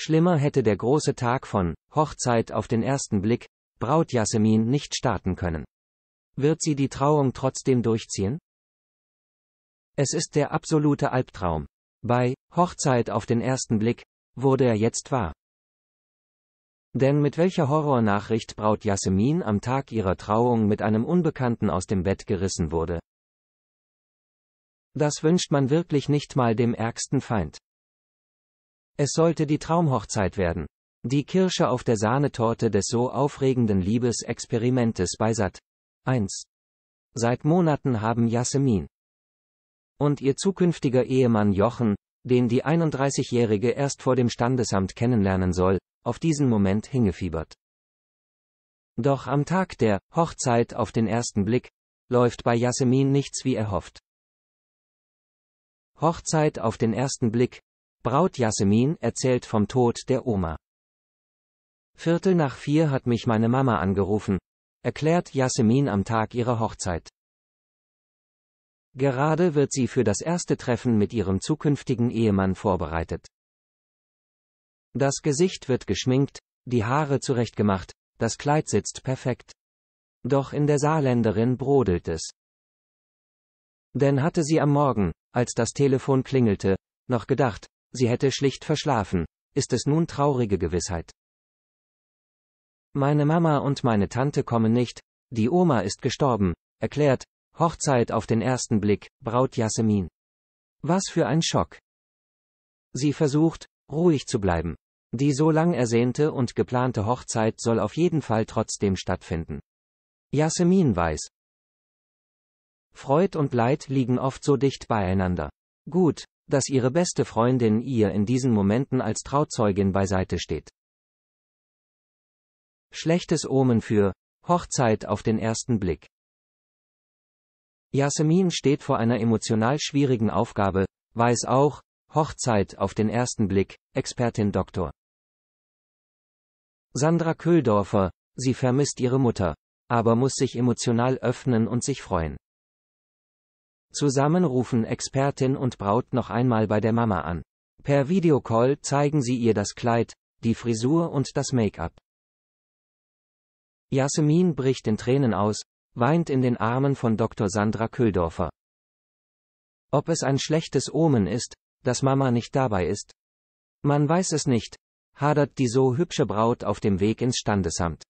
Schlimmer hätte der große Tag von Hochzeit auf den ersten Blick, Braut Jasmin nicht starten können. Wird sie die Trauung trotzdem durchziehen? Es ist der absolute Albtraum. Bei Hochzeit auf den ersten Blick wurde er jetzt wahr. Denn mit welcher Horrornachricht Braut Jasmin am Tag ihrer Trauung mit einem Unbekannten aus dem Bett gerissen wurde? Das wünscht man wirklich nicht mal dem ärgsten Feind. Es sollte die Traumhochzeit werden. Die Kirsche auf der Sahnetorte des so aufregenden Liebesexperimentes bei Sat. 1. Seit Monaten haben Jasmin und ihr zukünftiger Ehemann Jochen, den die 31-Jährige erst vor dem Standesamt kennenlernen soll, auf diesen Moment hingefiebert. Doch am Tag der Hochzeit auf den ersten Blick läuft bei Jasmin nichts wie erhofft. Hochzeit auf den ersten Blick Braut Jasmin erzählt vom Tod der Oma. Viertel nach vier hat mich meine Mama angerufen, erklärt Jasmin am Tag ihrer Hochzeit. Gerade wird sie für das erste Treffen mit ihrem zukünftigen Ehemann vorbereitet. Das Gesicht wird geschminkt, die Haare zurechtgemacht, das Kleid sitzt perfekt. Doch in der Saarländerin brodelt es. Denn hatte sie am Morgen, als das Telefon klingelte, noch gedacht, Sie hätte schlicht verschlafen. Ist es nun traurige Gewissheit? Meine Mama und meine Tante kommen nicht, die Oma ist gestorben, erklärt, Hochzeit auf den ersten Blick, Braut Jasmin. Was für ein Schock. Sie versucht, ruhig zu bleiben. Die so lang ersehnte und geplante Hochzeit soll auf jeden Fall trotzdem stattfinden. Jasmin weiß. Freud und Leid liegen oft so dicht beieinander. Gut, dass ihre beste Freundin ihr in diesen Momenten als Trauzeugin beiseite steht. Schlechtes Omen für Hochzeit auf den ersten Blick. Yasemin steht vor einer emotional schwierigen Aufgabe, weiß auch, Hochzeit auf den ersten Blick, Expertin Dr. Sandra Köhldorfer, sie vermisst ihre Mutter, aber muss sich emotional öffnen und sich freuen. Zusammen rufen Expertin und Braut noch einmal bei der Mama an. Per Videocall zeigen sie ihr das Kleid, die Frisur und das Make-up. Jasmin bricht in Tränen aus, weint in den Armen von Dr. Sandra Köhldorfer. Ob es ein schlechtes Omen ist, dass Mama nicht dabei ist? Man weiß es nicht, hadert die so hübsche Braut auf dem Weg ins Standesamt.